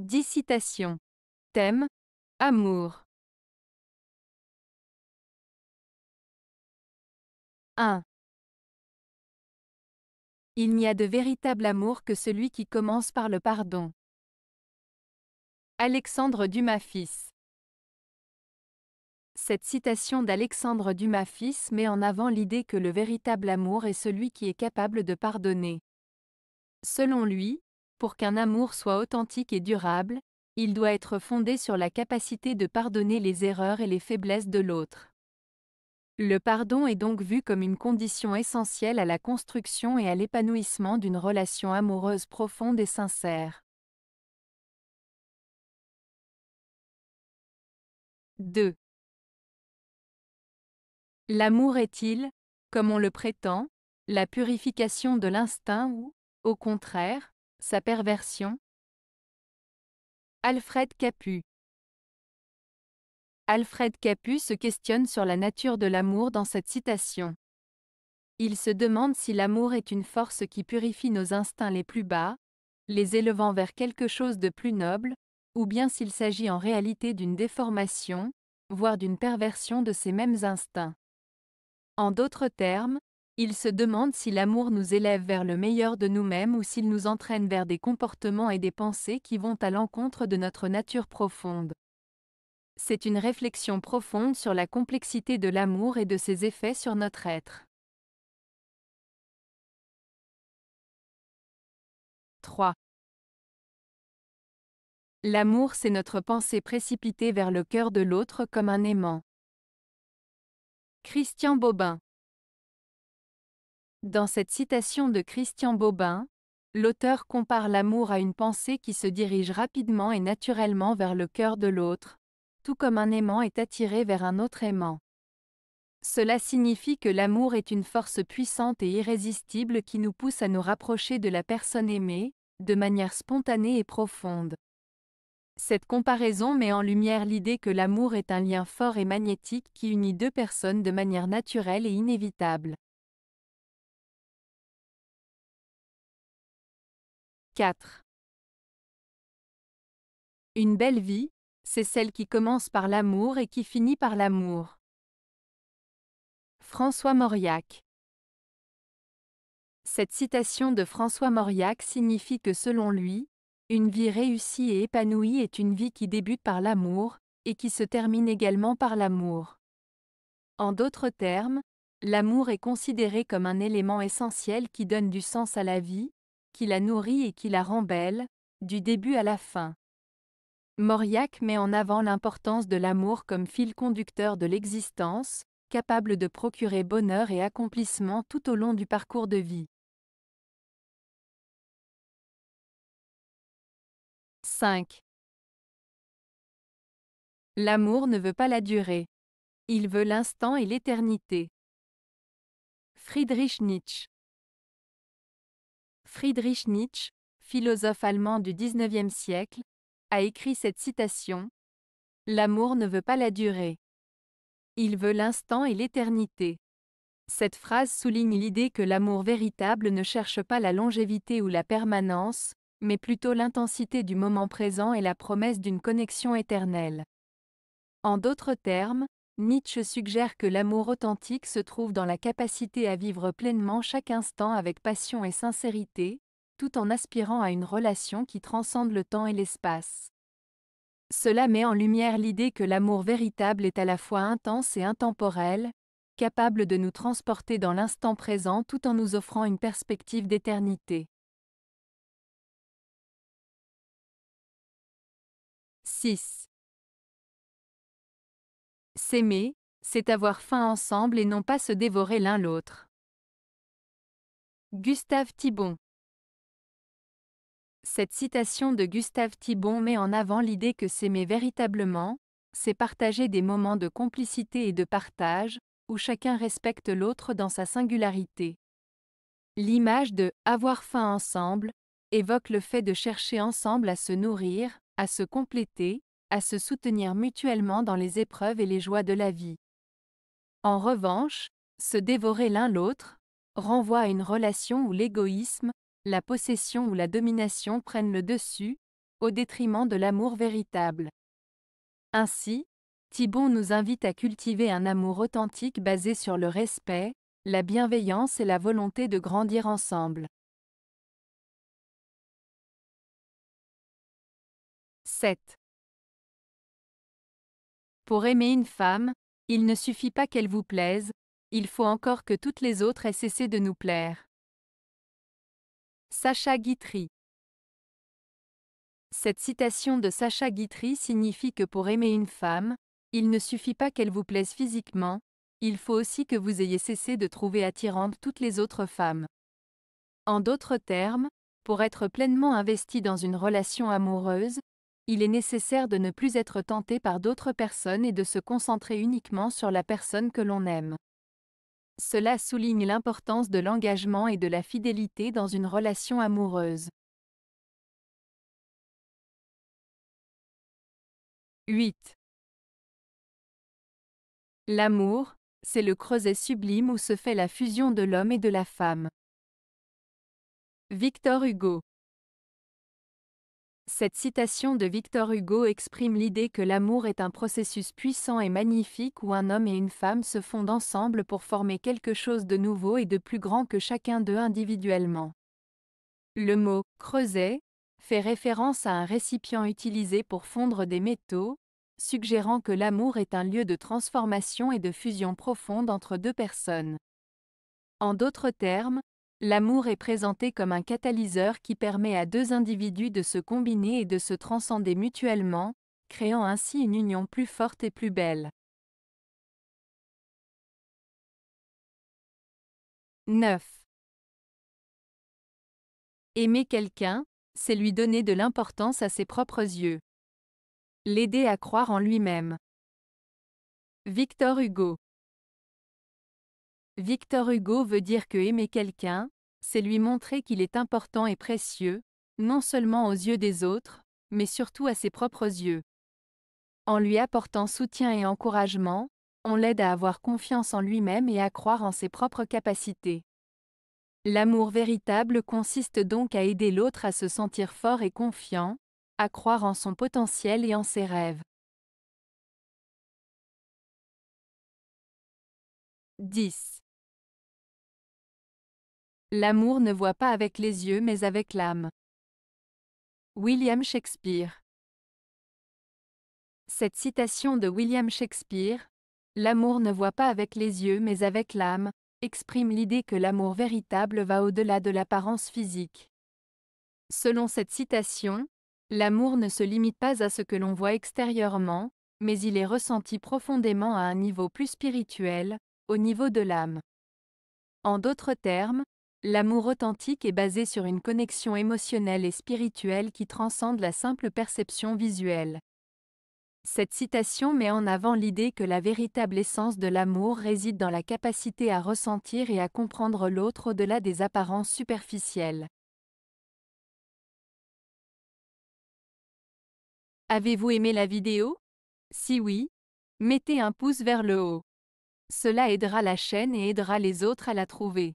10 citations. Thème Amour. 1. Il n'y a de véritable amour que celui qui commence par le pardon. Alexandre Dumas fils. Cette citation d'Alexandre Dumas fils met en avant l'idée que le véritable amour est celui qui est capable de pardonner. Selon lui, pour qu'un amour soit authentique et durable, il doit être fondé sur la capacité de pardonner les erreurs et les faiblesses de l'autre. Le pardon est donc vu comme une condition essentielle à la construction et à l'épanouissement d'une relation amoureuse profonde et sincère. 2. L'amour est-il, comme on le prétend, la purification de l'instinct ou, au contraire, sa perversion Alfred Capu Alfred Capu se questionne sur la nature de l'amour dans cette citation. Il se demande si l'amour est une force qui purifie nos instincts les plus bas, les élevant vers quelque chose de plus noble, ou bien s'il s'agit en réalité d'une déformation, voire d'une perversion de ces mêmes instincts. En d'autres termes, il se demande si l'amour nous élève vers le meilleur de nous-mêmes ou s'il nous entraîne vers des comportements et des pensées qui vont à l'encontre de notre nature profonde. C'est une réflexion profonde sur la complexité de l'amour et de ses effets sur notre être. 3. L'amour, c'est notre pensée précipitée vers le cœur de l'autre comme un aimant. Christian Bobin dans cette citation de Christian Bobin, l'auteur compare l'amour à une pensée qui se dirige rapidement et naturellement vers le cœur de l'autre, tout comme un aimant est attiré vers un autre aimant. Cela signifie que l'amour est une force puissante et irrésistible qui nous pousse à nous rapprocher de la personne aimée, de manière spontanée et profonde. Cette comparaison met en lumière l'idée que l'amour est un lien fort et magnétique qui unit deux personnes de manière naturelle et inévitable. 4. Une belle vie, c'est celle qui commence par l'amour et qui finit par l'amour. François Mauriac Cette citation de François Mauriac signifie que selon lui, une vie réussie et épanouie est une vie qui débute par l'amour, et qui se termine également par l'amour. En d'autres termes, l'amour est considéré comme un élément essentiel qui donne du sens à la vie, qui la nourrit et qui la rend belle, du début à la fin. Mauriac met en avant l'importance de l'amour comme fil conducteur de l'existence, capable de procurer bonheur et accomplissement tout au long du parcours de vie. 5. L'amour ne veut pas la durée. Il veut l'instant et l'éternité. Friedrich Nietzsche Friedrich Nietzsche, philosophe allemand du XIXe siècle, a écrit cette citation L'amour ne veut pas la durée. Il veut l'instant et l'éternité. Cette phrase souligne l'idée que l'amour véritable ne cherche pas la longévité ou la permanence, mais plutôt l'intensité du moment présent et la promesse d'une connexion éternelle. En d'autres termes, Nietzsche suggère que l'amour authentique se trouve dans la capacité à vivre pleinement chaque instant avec passion et sincérité, tout en aspirant à une relation qui transcende le temps et l'espace. Cela met en lumière l'idée que l'amour véritable est à la fois intense et intemporel, capable de nous transporter dans l'instant présent tout en nous offrant une perspective d'éternité. 6. S'aimer, c'est avoir faim ensemble et non pas se dévorer l'un l'autre. Gustave Thibon Cette citation de Gustave Thibon met en avant l'idée que s'aimer véritablement, c'est partager des moments de complicité et de partage, où chacun respecte l'autre dans sa singularité. L'image de avoir faim ensemble évoque le fait de chercher ensemble à se nourrir, à se compléter, à se soutenir mutuellement dans les épreuves et les joies de la vie. En revanche, se dévorer l'un l'autre renvoie à une relation où l'égoïsme, la possession ou la domination prennent le dessus, au détriment de l'amour véritable. Ainsi, Thibon nous invite à cultiver un amour authentique basé sur le respect, la bienveillance et la volonté de grandir ensemble. 7. Pour aimer une femme, il ne suffit pas qu'elle vous plaise, il faut encore que toutes les autres aient cessé de nous plaire. Sacha Guitry Cette citation de Sacha Guitry signifie que pour aimer une femme, il ne suffit pas qu'elle vous plaise physiquement, il faut aussi que vous ayez cessé de trouver attirante toutes les autres femmes. En d'autres termes, pour être pleinement investi dans une relation amoureuse, il est nécessaire de ne plus être tenté par d'autres personnes et de se concentrer uniquement sur la personne que l'on aime. Cela souligne l'importance de l'engagement et de la fidélité dans une relation amoureuse. 8. L'amour, c'est le creuset sublime où se fait la fusion de l'homme et de la femme. Victor Hugo cette citation de Victor Hugo exprime l'idée que l'amour est un processus puissant et magnifique où un homme et une femme se fondent ensemble pour former quelque chose de nouveau et de plus grand que chacun d'eux individuellement. Le mot creuset fait référence à un récipient utilisé pour fondre des métaux, suggérant que l'amour est un lieu de transformation et de fusion profonde entre deux personnes. En d'autres termes, L'amour est présenté comme un catalyseur qui permet à deux individus de se combiner et de se transcender mutuellement, créant ainsi une union plus forte et plus belle. 9. Aimer quelqu'un, c'est lui donner de l'importance à ses propres yeux. L'aider à croire en lui-même. Victor Hugo Victor Hugo veut dire que aimer quelqu'un, c'est lui montrer qu'il est important et précieux, non seulement aux yeux des autres, mais surtout à ses propres yeux. En lui apportant soutien et encouragement, on l'aide à avoir confiance en lui-même et à croire en ses propres capacités. L'amour véritable consiste donc à aider l'autre à se sentir fort et confiant, à croire en son potentiel et en ses rêves. 10. L'amour ne voit pas avec les yeux mais avec l'âme. William Shakespeare Cette citation de William Shakespeare, L'amour ne voit pas avec les yeux mais avec l'âme, exprime l'idée que l'amour véritable va au-delà de l'apparence physique. Selon cette citation, l'amour ne se limite pas à ce que l'on voit extérieurement, mais il est ressenti profondément à un niveau plus spirituel, au niveau de l'âme. En d'autres termes, L'amour authentique est basé sur une connexion émotionnelle et spirituelle qui transcende la simple perception visuelle. Cette citation met en avant l'idée que la véritable essence de l'amour réside dans la capacité à ressentir et à comprendre l'autre au-delà des apparences superficielles. Avez-vous aimé la vidéo Si oui, mettez un pouce vers le haut. Cela aidera la chaîne et aidera les autres à la trouver